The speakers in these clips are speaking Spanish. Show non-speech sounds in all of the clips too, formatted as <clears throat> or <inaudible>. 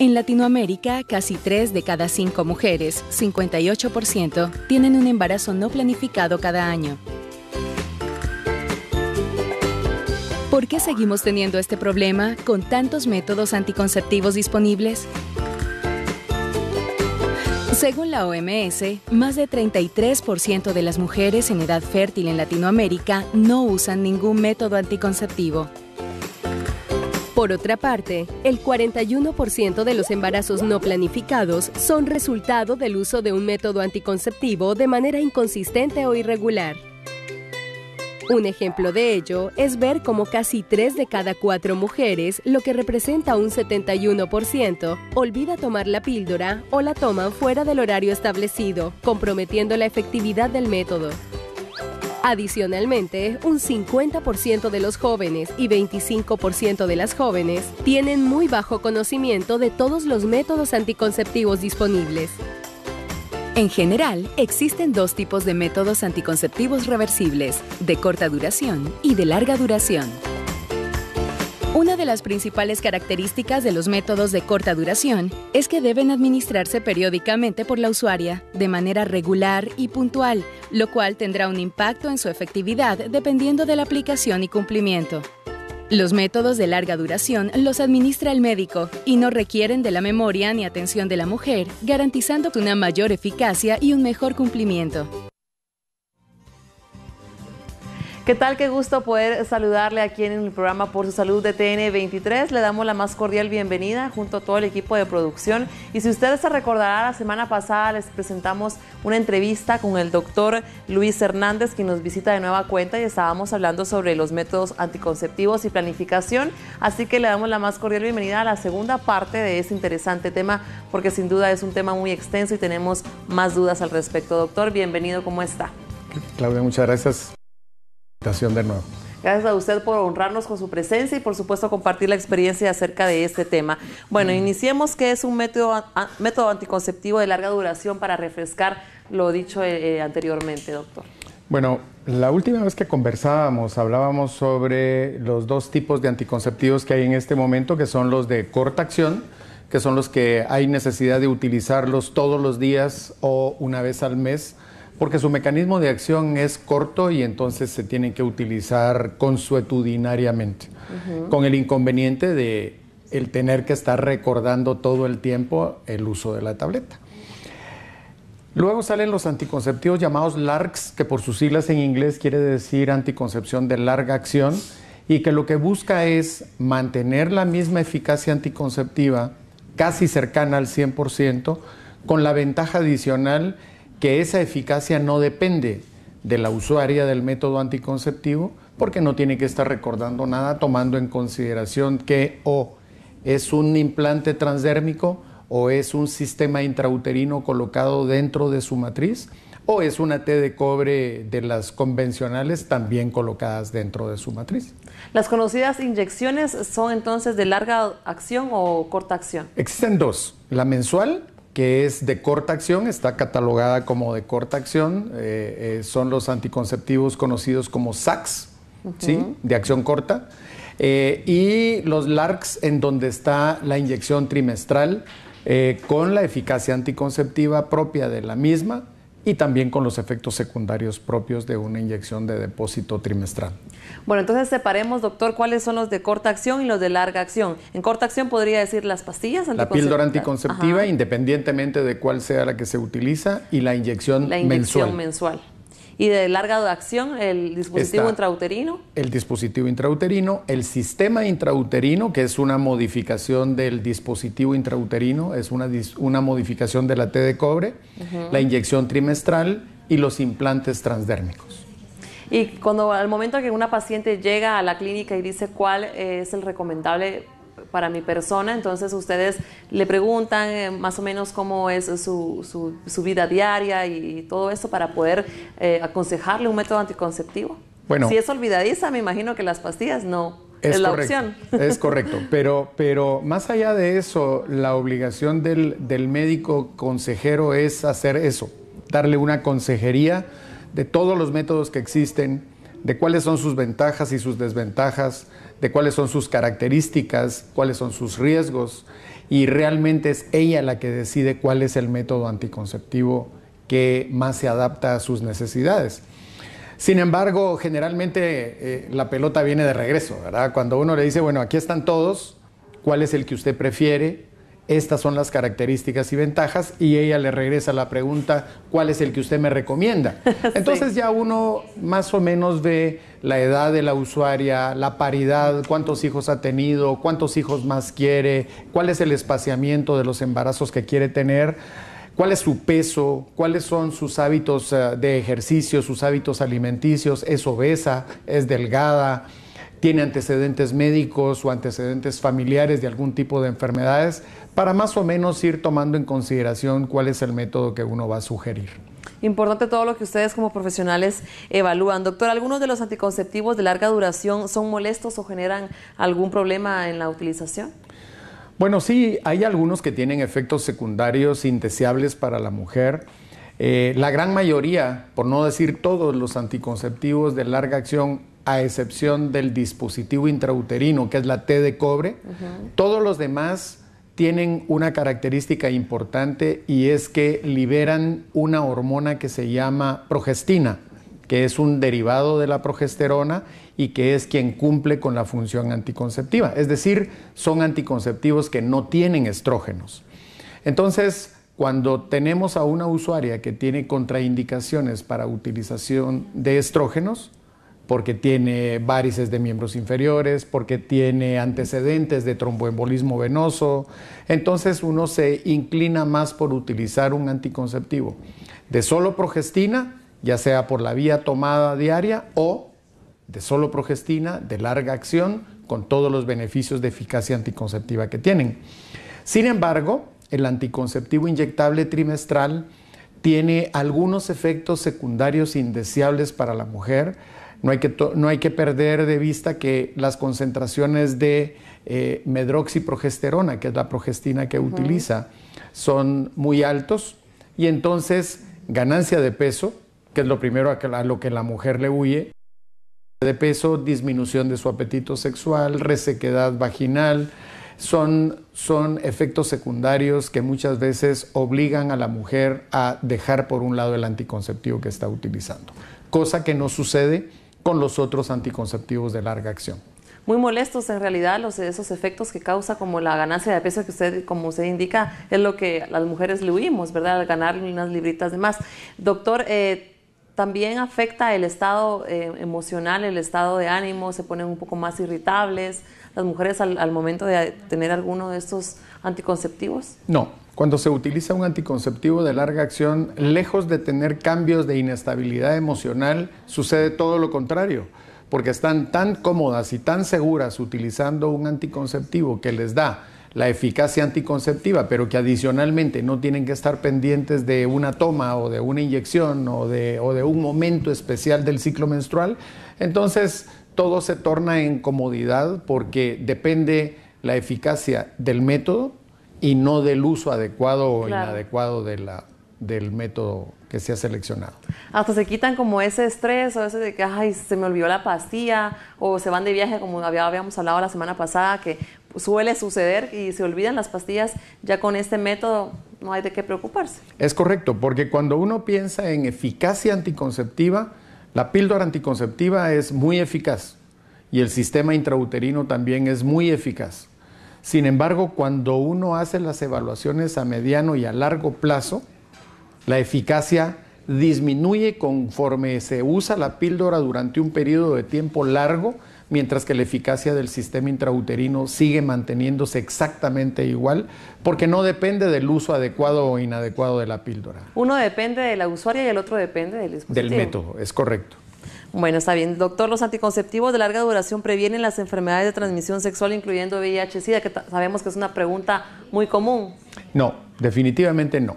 En Latinoamérica, casi 3 de cada 5 mujeres, 58%, tienen un embarazo no planificado cada año. ¿Por qué seguimos teniendo este problema con tantos métodos anticonceptivos disponibles? Según la OMS, más de 33% de las mujeres en edad fértil en Latinoamérica no usan ningún método anticonceptivo. Por otra parte, el 41% de los embarazos no planificados son resultado del uso de un método anticonceptivo de manera inconsistente o irregular. Un ejemplo de ello es ver cómo casi 3 de cada 4 mujeres, lo que representa un 71%, olvida tomar la píldora o la toma fuera del horario establecido, comprometiendo la efectividad del método. Adicionalmente, un 50% de los jóvenes y 25% de las jóvenes tienen muy bajo conocimiento de todos los métodos anticonceptivos disponibles. En general, existen dos tipos de métodos anticonceptivos reversibles, de corta duración y de larga duración. Una de las principales características de los métodos de corta duración es que deben administrarse periódicamente por la usuaria, de manera regular y puntual, lo cual tendrá un impacto en su efectividad dependiendo de la aplicación y cumplimiento. Los métodos de larga duración los administra el médico y no requieren de la memoria ni atención de la mujer, garantizando una mayor eficacia y un mejor cumplimiento. ¿Qué tal? Qué gusto poder saludarle aquí en el programa Por su Salud de TN23. Le damos la más cordial bienvenida junto a todo el equipo de producción. Y si ustedes se recordarán, la semana pasada les presentamos una entrevista con el doctor Luis Hernández, quien nos visita de nueva cuenta y estábamos hablando sobre los métodos anticonceptivos y planificación. Así que le damos la más cordial bienvenida a la segunda parte de este interesante tema, porque sin duda es un tema muy extenso y tenemos más dudas al respecto. Doctor, bienvenido, ¿cómo está? Claudia, muchas gracias de nuevo. Gracias a usted por honrarnos con su presencia y por supuesto compartir la experiencia acerca de este tema. Bueno, mm. iniciemos que es un método, anticonceptivo de larga duración para refrescar lo dicho eh, eh, anteriormente, doctor. Bueno, la última vez que conversábamos hablábamos sobre los dos tipos de anticonceptivos que hay en este momento, que son los de corta acción, que son los que hay necesidad de utilizarlos todos los días o una vez al mes porque su mecanismo de acción es corto y entonces se tienen que utilizar consuetudinariamente, con el inconveniente de el tener que estar recordando todo el tiempo el uso de la tableta. Luego salen los anticonceptivos llamados LARCs, que por sus siglas en inglés quiere decir anticoncepción de larga acción, y que lo que busca es mantener la misma eficacia anticonceptiva, casi cercana al 100%, con la ventaja adicional que esa eficacia no depende de la usuaria del método anticonceptivo porque no tiene que estar recordando nada tomando en consideración que o es un implante transdérmico o es un sistema intrauterino colocado dentro de su matriz o es una T de cobre de las convencionales también colocadas dentro de su matriz. ¿Las conocidas inyecciones son entonces de larga acción o corta acción? Existen dos, la mensual que es de corta acción, está catalogada como de corta acción, eh, eh, son los anticonceptivos conocidos como SACs, ¿sí? de acción corta, eh, y los LARCs en donde está la inyección trimestral con la eficacia anticonceptiva propia de la misma y también con los efectos secundarios propios de una inyección de depósito trimestral. Bueno, entonces separemos, doctor, cuáles son los de corta acción y los de larga acción. En corta acción podría decir las pastillas La píldora anticonceptiva, independientemente de cuál sea la que se utiliza, y la inyección mensual. La inyección mensual y de larga duración, el dispositivo intrauterino. El dispositivo intrauterino, el sistema intrauterino, que es una modificación del dispositivo intrauterino, es una, una modificación de la T de cobre, la inyección trimestral y los implantes transdérmicos. Y cuando al momento que una paciente llega a la clínica y dice cuál es el recomendable para mi persona. Entonces ustedes le preguntan eh, más o menos cómo es su, su, vida diaria y todo eso para poder eh, aconsejarle un método anticonceptivo. Bueno, si es olvidadiza, me imagino que las pastillas no es, la opción. Es correcto, <laughs> pero, pero más allá de eso, la obligación del, del médico consejero es hacer eso, darle una consejería de todos los métodos que existen, de cuáles son sus ventajas y sus desventajas, de cuáles son sus características, cuáles son sus riesgos, y realmente es ella la que decide cuál es el método anticonceptivo que más se adapta a sus necesidades. Sin embargo, generalmente eh, la pelota viene de regreso, ¿verdad? Cuando uno le dice, bueno, aquí están todos, ¿cuál es el que usted prefiere? Estas son las características y ventajas y ella le regresa la pregunta, ¿cuál es el que usted me recomienda? <laughs> Entonces ya uno más o menos ve la edad de la usuaria, la paridad, cuántos hijos ha tenido, cuántos hijos más quiere, cuál es el espaciamiento de los embarazos que quiere tener, cuál es su peso, cuáles son sus hábitos eh, de ejercicio, sus hábitos alimenticios, es obesa, es delgada, tiene antecedentes médicos o antecedentes familiares de algún tipo de enfermedades, para más o menos ir tomando en consideración cuál es el método que uno va a sugerir. Importante todo lo que ustedes como profesionales evalúan. Doctor, ¿algunos de los anticonceptivos de larga duración son molestos o generan algún problema en la utilización? Bueno, sí, hay algunos que tienen efectos secundarios indeseables para la mujer. Eh, la gran mayoría, por no decir todos los anticonceptivos de larga acción, a excepción del dispositivo intrauterino, que es la T de cobre, todos los demás tienen una característica importante y es que liberan una hormona que se llama progestina, que es un derivado de la progesterona y que es quien cumple con la función anticonceptiva. Es decir, son anticonceptivos que no tienen estrógenos. Entonces, cuando tenemos a una usuaria que tiene contraindicaciones para utilización de estrógenos, porque tiene varices de miembros inferiores, porque tiene antecedentes de tromboembolismo venoso. Entonces uno se inclina más por utilizar un anticonceptivo de solo progestina, ya sea por la vía tomada diaria o de solo progestina de larga acción con todos los beneficios de eficacia anticonceptiva que tienen. Sin embargo, el anticonceptivo inyectable trimestral tiene algunos efectos secundarios indeseables para la mujer, no hay que, perder de vista que las concentraciones de eh, medroxiprogesterona, que es la progestina que utiliza, son muy altos y entonces ganancia de peso, que es lo primero a lo que la mujer le huye, de peso, disminución de su apetito sexual, resequedad vaginal, son, efectos secundarios que muchas veces obligan a la mujer a dejar por un lado el anticonceptivo que está utilizando, cosa que no sucede con los otros anticonceptivos de larga acción. Muy molestos en realidad los, esos efectos que causa como la ganancia de peso que usted, como usted indica, es lo que las mujeres le huimos, ¿verdad? Al ganar unas libritas de más. Doctor, eh, también afecta el estado eh, emocional, el estado de ánimo, se ponen un poco más irritables las mujeres al, al momento de tener alguno de estos anticonceptivos. No, cuando se utiliza un anticonceptivo de larga acción, lejos de tener cambios de inestabilidad emocional, sucede todo lo contrario, porque están tan cómodas y tan seguras utilizando un anticonceptivo que les da la eficacia anticonceptiva, pero que adicionalmente no tienen que estar pendientes de una toma o de una inyección o de, o de un momento especial del ciclo menstrual, entonces todo se torna en comodidad porque depende la eficacia del método y no del uso adecuado o inadecuado del método que se ha seleccionado. Hasta se quitan como ese estrés o ese de que, ay, se me olvidó la pastilla o se van de viaje como habíamos hablado la semana pasada, que suele suceder y se olvidan las pastillas, ya con este método no hay de qué preocuparse. Es correcto, porque cuando uno piensa en eficacia anticonceptiva, la píldora anticonceptiva es muy eficaz y el sistema intrauterino también es muy eficaz. Sin embargo, cuando uno hace las evaluaciones a mediano y a largo plazo, la eficacia disminuye conforme se usa la píldora durante un periodo de tiempo largo, mientras que la eficacia del sistema intrauterino sigue manteniéndose exactamente igual, porque no depende del uso adecuado o inadecuado de la píldora. Uno depende de la usuaria y el otro depende del dispositivo. Del método, es correcto. Bueno, está bien. Doctor, los anticonceptivos de larga duración previenen las enfermedades de transmisión sexual, incluyendo VIH-Sida, que sabemos que es una pregunta muy común. No, definitivamente no.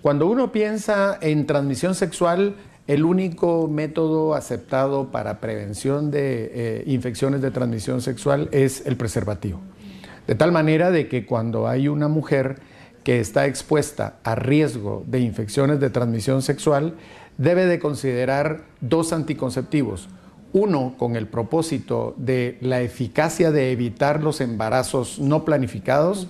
Cuando uno piensa en transmisión sexual, el único método aceptado para prevención de eh, infecciones de transmisión sexual es el preservativo. De tal manera de que cuando hay una mujer que está expuesta a riesgo de infecciones de transmisión sexual, debe de considerar dos anticonceptivos. Uno con el propósito de la eficacia de evitar los embarazos no planificados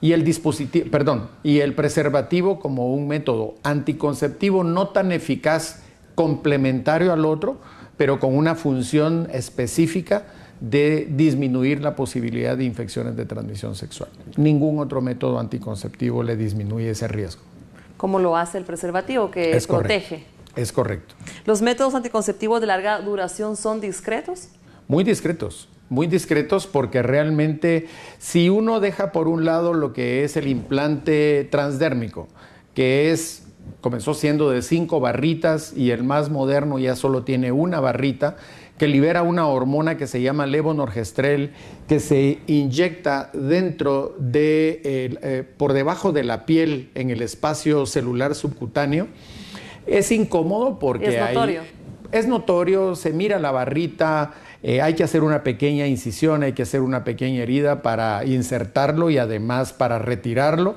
y el dispositivo, perdón, y el preservativo como un método anticonceptivo no tan eficaz complementario al otro, pero con una función específica de disminuir la posibilidad de infecciones de transmisión sexual. Ningún otro método anticonceptivo le disminuye ese riesgo. Como lo hace el preservativo que protege. Es correcto. ¿Los métodos anticonceptivos de larga duración son discretos? Muy discretos, muy discretos porque realmente si uno deja por un lado lo que es el implante transdérmico, que es comenzó siendo de cinco barritas y el más moderno ya solo tiene una barrita, que libera una hormona que se llama levonorgestrel, que se inyecta dentro de, eh, eh, por debajo de la piel en el espacio celular subcutáneo es incómodo porque es notorio. es notorio, se mira la barrita, eh, hay que hacer una pequeña incisión, hay que hacer una pequeña herida para insertarlo y además para retirarlo,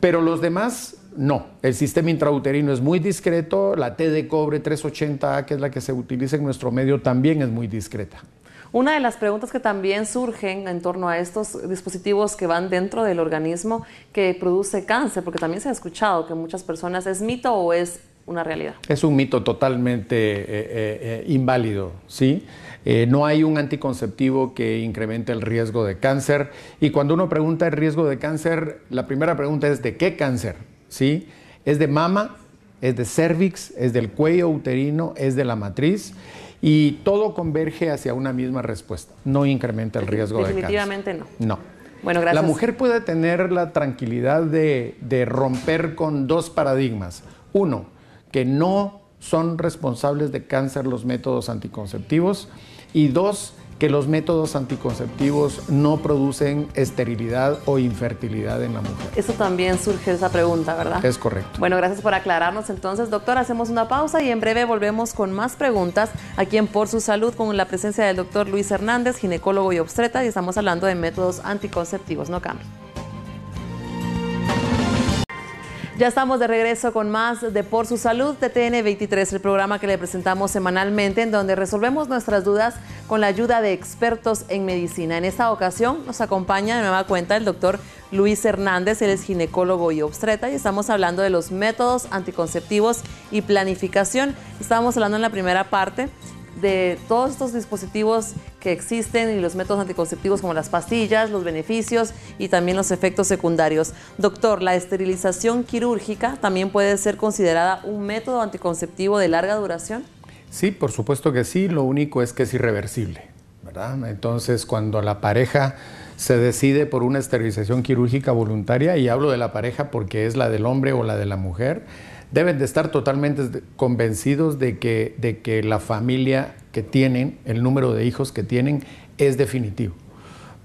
pero los demás no. El sistema intrauterino es muy discreto, la T de cobre 380A, que es la que se utiliza en nuestro medio, también es muy discreta. Una de las preguntas que también surgen en torno a estos dispositivos que van dentro del organismo que produce cáncer, porque también se ha escuchado que muchas personas es mito o es realidad. Es un mito totalmente eh, eh, eh, inválido, ¿sí? no hay un anticonceptivo que incremente el riesgo de cáncer. Y cuando uno pregunta el riesgo de cáncer, la primera pregunta es ¿de qué cáncer? ¿Sí? ¿Es de mama? ¿Es de cervix? ¿Es del cuello uterino? ¿Es de la matriz? Y todo converge hacia una misma respuesta. No incrementa el riesgo de cáncer. Definitivamente no. No. Bueno, La mujer puede tener la tranquilidad de romper con dos paradigmas. Uno, que no son responsables de cáncer los métodos anticonceptivos y dos, que los métodos anticonceptivos no producen esterilidad o infertilidad en la mujer. Eso también surge esa pregunta, ¿verdad? Es correcto. Bueno, gracias por aclararnos entonces, doctor. Hacemos una pausa y en breve volvemos con más preguntas aquí en Por Su Salud con la presencia del doctor Luis Hernández, ginecólogo y obstreta, y estamos hablando de métodos anticonceptivos. No cambien. Ya estamos de regreso con más de Por Su Salud de TN23, el programa que le presentamos semanalmente en donde resolvemos nuestras dudas con la ayuda de expertos en medicina. En esta ocasión nos acompaña de nueva cuenta el doctor Luis Hernández, él es ginecólogo y obstreta y estamos hablando de los métodos anticonceptivos y planificación. Estábamos hablando en la primera parte de todos estos dispositivos que existen y los métodos anticonceptivos como las pastillas, los beneficios y también los efectos secundarios. Doctor, la esterilización quirúrgica también puede ser considerada un método anticonceptivo de larga duración? Sí, por supuesto que sí, lo único es que es irreversible, ¿verdad? Entonces, cuando la pareja se decide por una esterilización quirúrgica voluntaria, y hablo de la pareja porque es la del hombre o la de la mujer, deben de estar totalmente convencidos de que, la familia que tienen, el número de hijos que tienen, es definitivo.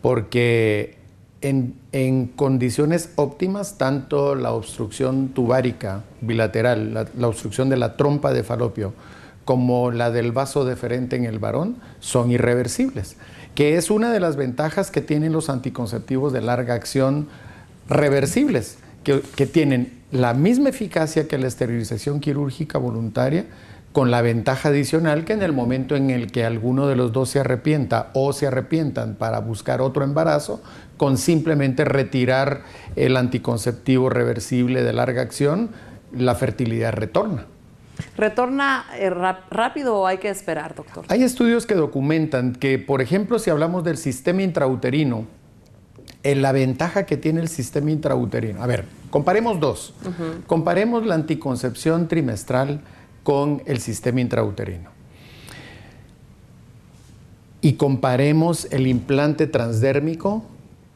Porque en, condiciones óptimas, tanto la obstrucción tubárica bilateral, la, la, obstrucción de la trompa de falopio, como la del vaso deferente en el varón, son irreversibles que es una de las ventajas que tienen los anticonceptivos de larga acción reversibles, que, tienen la misma eficacia que la esterilización quirúrgica voluntaria, con la ventaja adicional que en el momento en el que alguno de los dos se arrepienta o se arrepientan para buscar otro embarazo, con simplemente retirar el anticonceptivo reversible de larga acción, la fertilidad retorna. ¿Retorna eh, rápido o hay que esperar, doctor? Hay estudios que documentan que, por ejemplo, si hablamos del sistema intrauterino, en eh, la ventaja que tiene el sistema intrauterino. A ver, comparemos dos. Comparemos la anticoncepción trimestral con el sistema intrauterino. Y comparemos el implante transdérmico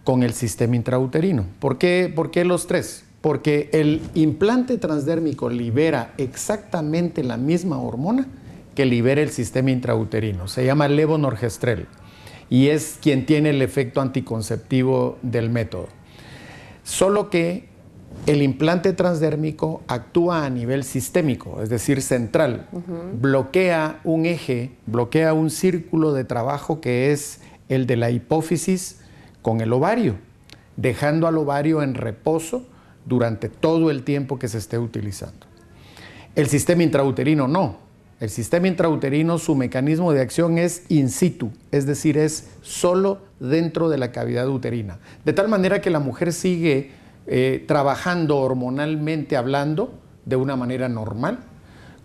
con el sistema intrauterino. ¿Por qué, ¿Por qué los tres? porque el implante transdérmico libera exactamente la misma hormona que libera el sistema intrauterino. Se llama levonorgestrel y es quien tiene el efecto anticonceptivo del método. Solo que el implante transdérmico actúa a nivel sistémico, es decir, central. Bloquea un eje, bloquea un círculo de trabajo que es el de la hipófisis con el ovario, dejando al ovario en reposo durante todo el tiempo que se esté utilizando. El sistema intrauterino no. El sistema intrauterino, su mecanismo de acción es in situ, es decir, es solo dentro de la cavidad uterina. De tal manera que la mujer sigue eh, trabajando hormonalmente hablando de una manera normal.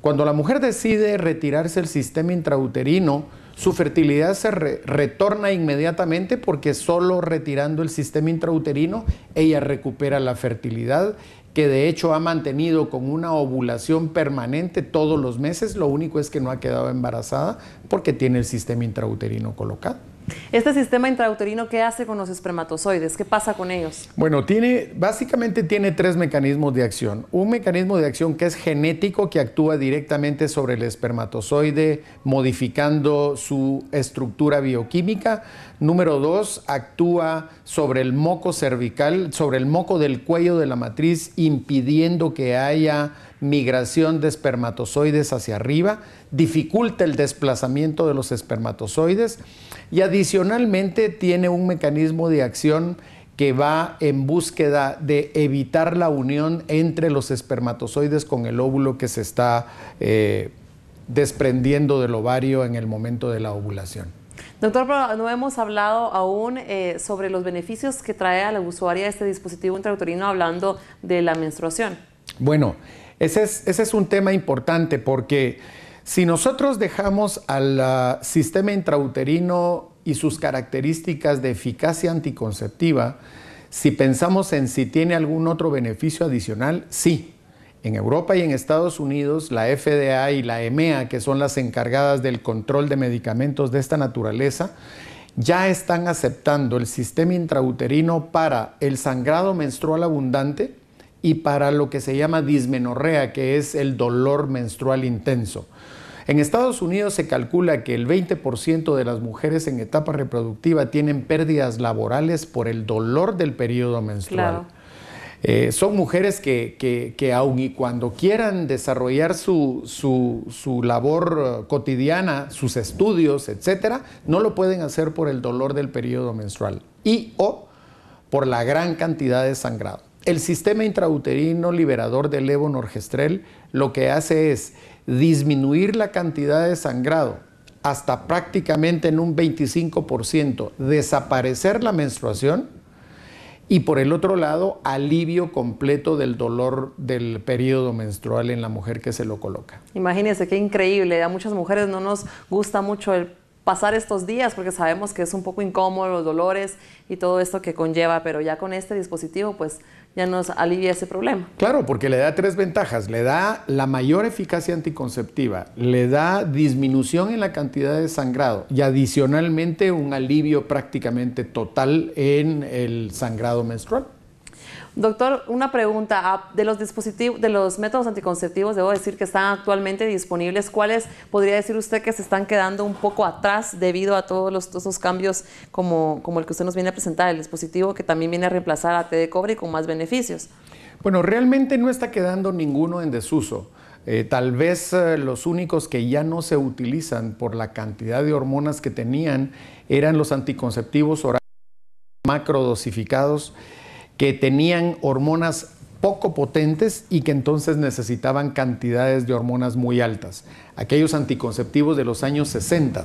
Cuando la mujer decide retirarse el sistema intrauterino, su fertilidad se retorna inmediatamente porque solo retirando el sistema intrauterino ella recupera la fertilidad que de hecho ha mantenido con una ovulación permanente todos los meses, lo único es que no ha quedado embarazada porque tiene el sistema intrauterino colocado. Este sistema intrauterino, ¿qué hace con los espermatozoides? ¿Qué pasa con ellos? Bueno, tiene, básicamente tiene tres mecanismos de acción. Un mecanismo de acción que es genético, que actúa directamente sobre el espermatozoide, modificando su estructura bioquímica. Número dos, actúa sobre el moco cervical, sobre el moco del cuello de la matriz, impidiendo que haya migración de espermatozoides hacia arriba, dificulta el desplazamiento de los espermatozoides y adicionalmente tiene un mecanismo de acción que va en búsqueda de evitar la unión entre los espermatozoides con el óvulo que se está eh, desprendiendo del ovario en el momento de la ovulación. Doctor, no hemos hablado aún eh, sobre los beneficios que trae a la usuaria este dispositivo intrauterino hablando de la menstruación. Bueno, ese es, un tema importante porque si nosotros dejamos al ah, sistema intrauterino y sus características de eficacia anticonceptiva, si pensamos en si tiene algún otro beneficio adicional, sí. En Europa y en Estados Unidos, la FDA y la EMEA, que son las encargadas del control de medicamentos de esta naturaleza, ya están aceptando el sistema intrauterino para el sangrado menstrual abundante, y para lo que se llama dismenorrea, que es el dolor menstrual intenso. En Estados Unidos se calcula que el 20% de las mujeres en etapa reproductiva tienen pérdidas laborales por el dolor del periodo menstrual. Eh, son mujeres que, que, aun y cuando quieran desarrollar su, su, labor eh, cotidiana, sus estudios, etc., no lo pueden hacer por el dolor del periodo menstrual y o por la gran cantidad de sangrado. El sistema intrauterino liberador del levonorgestrel lo que hace es disminuir la cantidad de sangrado hasta prácticamente en un 25%, desaparecer la menstruación y por el otro lado, alivio completo del dolor del periodo menstrual en la mujer que se lo coloca. Imagínense qué increíble, a muchas mujeres no nos gusta mucho el pasar estos días porque sabemos que es un poco incómodo los dolores y todo esto que conlleva, pero ya con este dispositivo pues ya nos alivia ese problema. Claro, porque le da tres ventajas. Le da la mayor eficacia anticonceptiva, le da disminución en la cantidad de sangrado y adicionalmente un alivio prácticamente total en el sangrado menstrual. Doctor, una pregunta. Ah, de los dispositivos, de los métodos anticonceptivos, debo decir que están actualmente disponibles, ¿cuáles podría decir usted que se están quedando un poco atrás debido a todos, los, esos cambios como, el que usted nos viene a presentar, el dispositivo que también viene a reemplazar a T de cobre y con más beneficios? Bueno, realmente no está quedando ninguno en desuso. Eh, tal vez eh, los únicos que ya no se utilizan por la cantidad de hormonas que tenían eran los anticonceptivos orales macrodosificados que tenían hormonas poco potentes y que entonces necesitaban cantidades de hormonas muy altas. Aquellos anticonceptivos de los años 60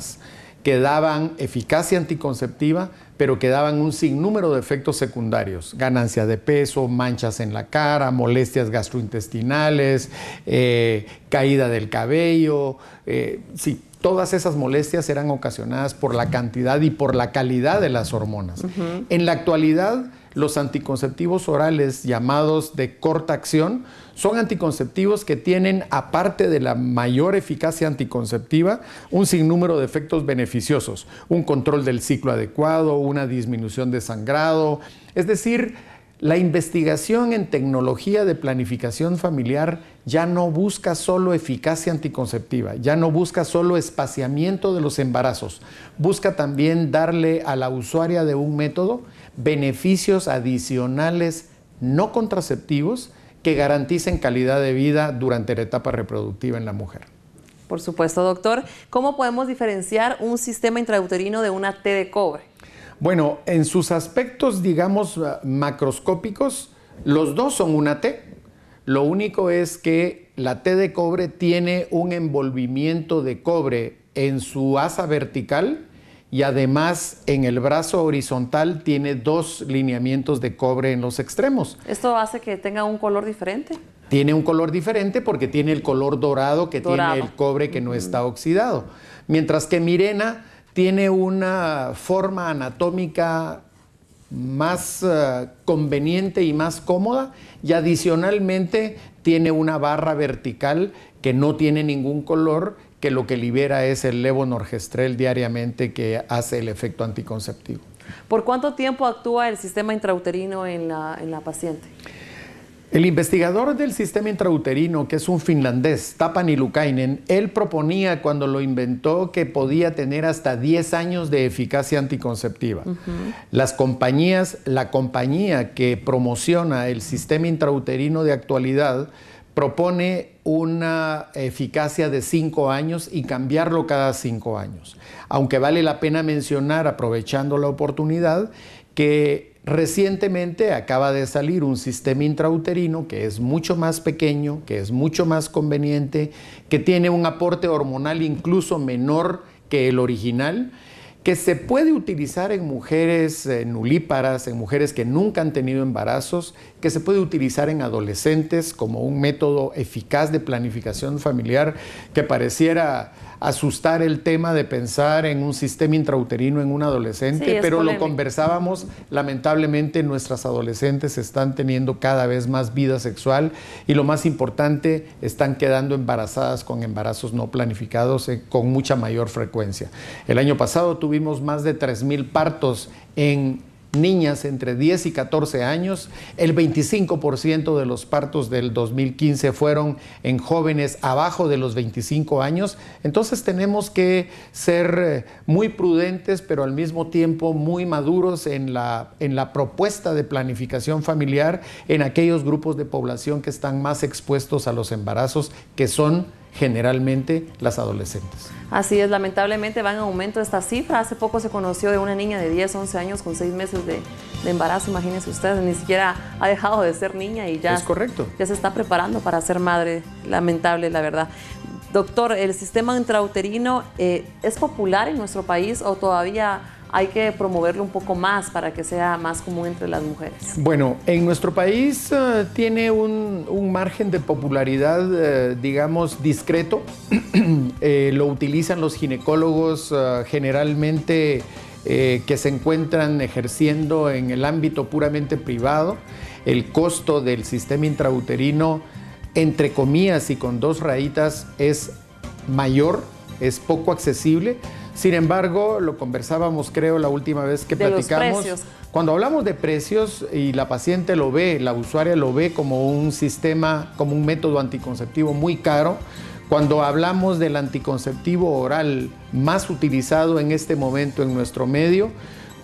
que daban eficacia anticonceptiva, pero que daban un sinnúmero de efectos secundarios, ganancia de peso, manchas en la cara, molestias gastrointestinales, eh, caída del cabello, eh, sí, todas esas molestias eran ocasionadas por la cantidad y por la calidad de las hormonas. En la actualidad, los anticonceptivos orales llamados de corta acción son anticonceptivos que tienen, aparte de la mayor eficacia anticonceptiva, un sinnúmero de efectos beneficiosos, un control del ciclo adecuado, una disminución de sangrado. Es decir, la investigación en tecnología de planificación familiar ya no busca solo eficacia anticonceptiva, ya no busca solo espaciamiento de los embarazos, busca también darle a la usuaria de un método beneficios adicionales no contraceptivos que garanticen calidad de vida durante la etapa reproductiva en la mujer. Por supuesto, doctor. ¿Cómo podemos diferenciar un sistema intrauterino de una T de cobre? Bueno, en sus aspectos, digamos, ah, macroscópicos, los dos son una T. Lo único es que la T de cobre tiene un envolvimiento de cobre en su asa vertical y además en el brazo horizontal tiene dos lineamientos de cobre en los extremos. ¿Esto hace que tenga un color diferente? Tiene un color diferente porque tiene el color dorado que tiene el cobre que no está oxidado. Mientras que Mirena tiene una forma anatómica más eh, conveniente y más cómoda y adicionalmente tiene una barra vertical que no tiene ningún color que lo que libera es el levonorgestrel diariamente que hace el efecto anticonceptivo. ¿Por cuánto tiempo actúa el sistema intrauterino en la, en la paciente? El investigador del sistema intrauterino, que es un finlandés, Tapani Lukainen, él proponía cuando lo inventó que podía tener hasta 10 años de eficacia anticonceptiva. Las compañías, la compañía que promociona el sistema intrauterino de actualidad, propone una eficacia de cinco años y cambiarlo cada cinco años. Aunque vale la pena mencionar, aprovechando la oportunidad, que Recientemente acaba de salir un sistema intrauterino que es mucho más pequeño, que es mucho más conveniente, que tiene un aporte hormonal incluso menor que el original que se puede utilizar en mujeres eh, nulíparas, en mujeres que nunca han tenido embarazos, que se puede utilizar en adolescentes como un método eficaz de planificación familiar que pareciera asustar el tema de pensar en un sistema intrauterino en un adolescente, pero lo conversábamos, lamentablemente nuestras adolescentes están teniendo cada vez más vida sexual y lo más importante, están quedando embarazadas con embarazos no planificados eh, con mucha mayor frecuencia. El año pasado tuvimos más de 3.000 partos en niñas entre 10 y 14 años, el 25% de los partos del 2015 fueron en jóvenes abajo de los 25 años, entonces tenemos que ser eh, muy prudentes pero al mismo tiempo muy maduros en la, en la propuesta de planificación familiar en aquellos grupos de población que están más expuestos a los embarazos que son generalmente las adolescentes. Así es, lamentablemente va en aumento esta cifra. Hace poco se conoció de una niña de 10, 11 años con 6 meses de, embarazo, imagínense ustedes, ni siquiera ha dejado de ser niña y ya, es correcto. ya se está preparando para ser madre. Lamentable, la verdad. Doctor, ¿el sistema intrauterino eh, es popular en nuestro país o todavía hay que promoverlo un poco más para que sea más común entre las mujeres. Bueno, en nuestro país eh, tiene un, margen de popularidad, eh, digamos, discreto. <clears throat> Eh, lo utilizan los ginecólogos generalmente que se encuentran ejerciendo en el ámbito puramente privado. El costo del sistema intrauterino, entre comillas y con dos rayitas, es mayor, es poco accesible sin embargo, lo conversábamos creo la última vez que platicamos. cuando hablamos de precios y la paciente lo ve, la usuaria lo ve como un sistema, como un método anticonceptivo muy caro, cuando hablamos del anticonceptivo oral más utilizado en este momento en nuestro medio,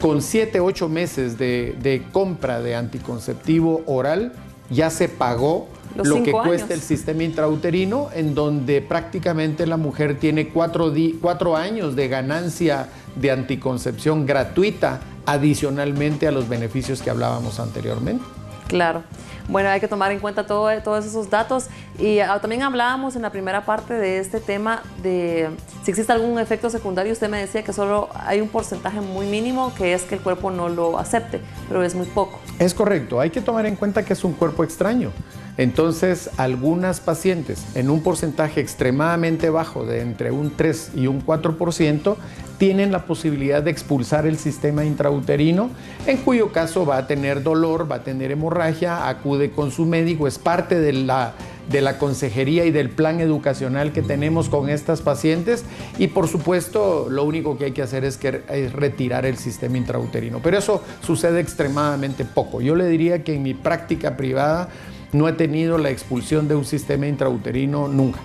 con 7, 8 meses de compra de anticonceptivo oral, ya se pagó lo que cuesta el sistema intrauterino, en donde prácticamente la mujer tiene cuatro, cuatro años de ganancia de anticoncepción gratuita adicionalmente a los beneficios que hablábamos anteriormente. Claro. Bueno, hay que tomar en cuenta todos esos datos. Y ah, también hablábamos en la primera parte de este tema de si existe algún efecto secundario. Usted me decía que solo hay un porcentaje muy mínimo que es que el cuerpo no lo acepte, pero es muy poco. Es correcto, hay que tomar en cuenta que es un cuerpo extraño. Entonces, algunas pacientes en un porcentaje extremadamente bajo de entre un 3 y un 4% tienen la posibilidad de expulsar el sistema intrauterino, en cuyo caso va a tener dolor, va a tener hemorragia, acude con su médico, es parte de la de la consejería y del plan educacional que tenemos con estas pacientes y por supuesto lo único que hay que hacer es, que, es retirar el sistema intrauterino. Pero eso sucede extremadamente poco. Yo le diría que en mi práctica privada no he tenido la expulsión de un sistema intrauterino nunca.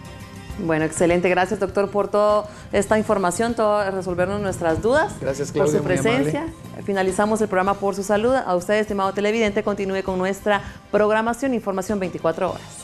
Bueno, excelente. Gracias, doctor, por toda esta información, todo resolvernos nuestras dudas. Gracias, Claudia, Por su presencia. Finalizamos el programa por su salud. A usted, estimado televidente, continúe con nuestra programación Información 24 Horas.